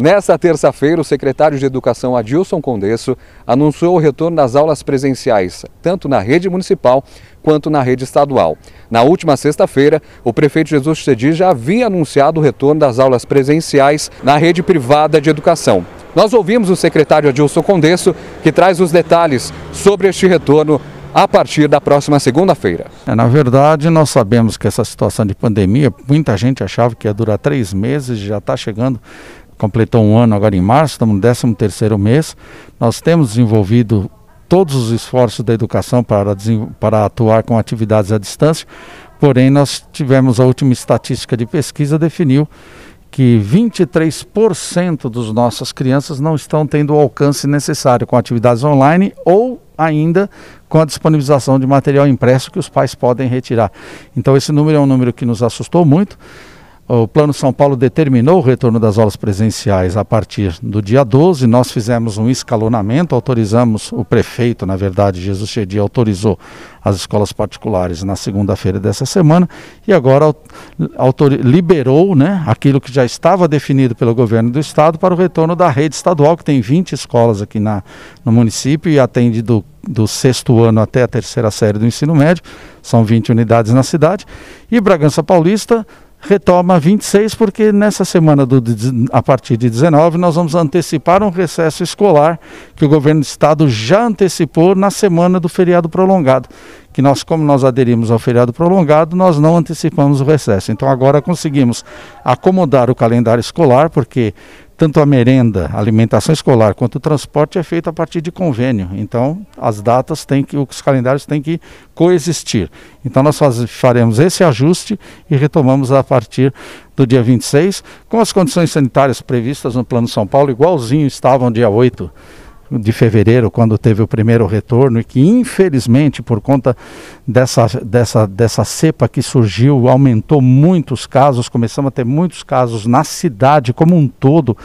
Nesta terça-feira, o secretário de Educação Adilson Condesso anunciou o retorno das aulas presenciais, tanto na rede municipal quanto na rede estadual. Na última sexta-feira, o prefeito Jesus Cedi já havia anunciado o retorno das aulas presenciais na rede privada de educação. Nós ouvimos o secretário Adilson Condesso, que traz os detalhes sobre este retorno a partir da próxima segunda-feira. É, na verdade, nós sabemos que essa situação de pandemia, muita gente achava que ia durar três meses, já está chegando completou um ano agora em março, estamos no 13 terceiro mês. Nós temos desenvolvido todos os esforços da educação para, para atuar com atividades à distância, porém nós tivemos a última estatística de pesquisa definiu que 23% dos nossas crianças não estão tendo o alcance necessário com atividades online ou ainda com a disponibilização de material impresso que os pais podem retirar. Então esse número é um número que nos assustou muito o Plano São Paulo determinou o retorno das aulas presenciais a partir do dia 12. Nós fizemos um escalonamento, autorizamos o prefeito, na verdade, Jesus Chedi, autorizou as escolas particulares na segunda-feira dessa semana e agora autor, liberou né, aquilo que já estava definido pelo governo do estado para o retorno da rede estadual, que tem 20 escolas aqui na, no município e atende do do sexto ano até a terceira série do ensino médio, são 20 unidades na cidade, e Bragança Paulista retoma 26, porque nessa semana do, a partir de 19 nós vamos antecipar um recesso escolar que o governo do estado já antecipou na semana do feriado prolongado. Que nós, como nós aderimos ao feriado prolongado, nós não antecipamos o recesso. Então agora conseguimos acomodar o calendário escolar, porque tanto a merenda, a alimentação escolar, quanto o transporte é feito a partir de convênio. Então, as datas têm que, os calendários têm que coexistir. Então, nós faz, faremos esse ajuste e retomamos a partir do dia 26, com as condições sanitárias previstas no Plano São Paulo, igualzinho estavam dia 8 de fevereiro, quando teve o primeiro retorno, e que infelizmente, por conta dessa, dessa, dessa cepa que surgiu, aumentou muitos casos, começamos a ter muitos casos na cidade como um todo,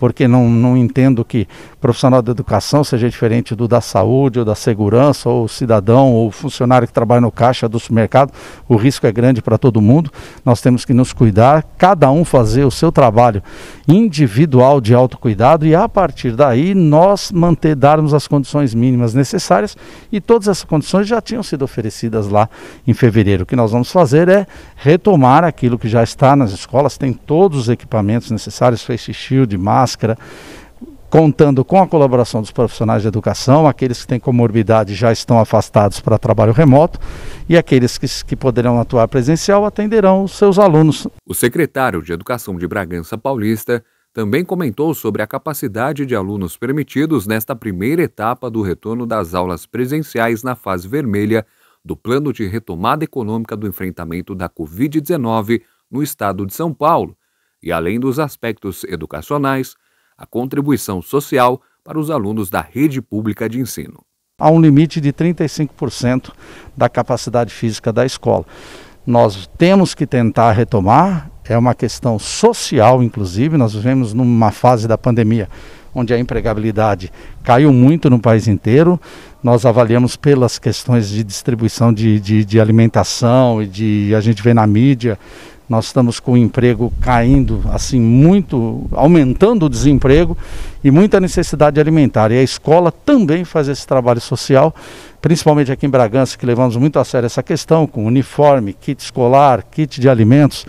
porque não, não entendo que profissional da educação seja diferente do da saúde ou da segurança ou cidadão ou funcionário que trabalha no caixa do supermercado. O risco é grande para todo mundo. Nós temos que nos cuidar, cada um fazer o seu trabalho individual de autocuidado e a partir daí nós manter darmos as condições mínimas necessárias e todas essas condições já tinham sido oferecidas lá em fevereiro. O que nós vamos fazer é retomar aquilo que já está nas escolas, tem todos os equipamentos necessários, face shield, máscara, máscara, contando com a colaboração dos profissionais de educação, aqueles que têm comorbidade já estão afastados para trabalho remoto e aqueles que, que poderão atuar presencial atenderão os seus alunos. O secretário de Educação de Bragança Paulista também comentou sobre a capacidade de alunos permitidos nesta primeira etapa do retorno das aulas presenciais na fase vermelha do Plano de Retomada Econômica do Enfrentamento da Covid-19 no estado de São Paulo, e, além dos aspectos educacionais, a contribuição social para os alunos da rede pública de ensino. Há um limite de 35% da capacidade física da escola. Nós temos que tentar retomar, é uma questão social, inclusive, nós vivemos numa fase da pandemia onde a empregabilidade caiu muito no país inteiro. Nós avaliamos pelas questões de distribuição de, de, de alimentação e de a gente vê na mídia nós estamos com o emprego caindo, assim, muito, aumentando o desemprego e muita necessidade alimentar. E a escola também faz esse trabalho social, principalmente aqui em Bragança, que levamos muito a sério essa questão, com uniforme, kit escolar, kit de alimentos.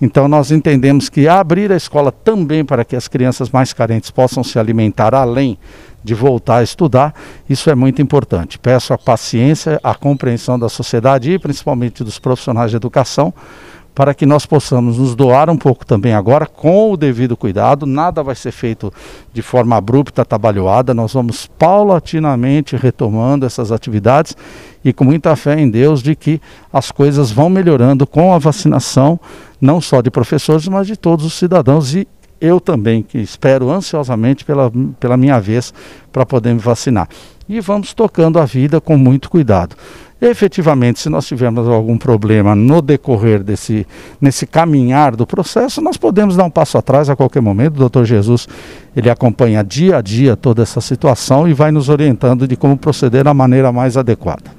Então nós entendemos que abrir a escola também para que as crianças mais carentes possam se alimentar além de voltar a estudar, isso é muito importante. Peço a paciência, a compreensão da sociedade e principalmente dos profissionais de educação para que nós possamos nos doar um pouco também agora, com o devido cuidado. Nada vai ser feito de forma abrupta, trabalhoada. Nós vamos paulatinamente retomando essas atividades e com muita fé em Deus de que as coisas vão melhorando com a vacinação, não só de professores, mas de todos os cidadãos e eu também, que espero ansiosamente pela, pela minha vez para poder me vacinar. E vamos tocando a vida com muito cuidado. E, efetivamente, se nós tivermos algum problema no decorrer desse nesse caminhar do processo, nós podemos dar um passo atrás a qualquer momento. O doutor Jesus, ele acompanha dia a dia toda essa situação e vai nos orientando de como proceder da maneira mais adequada.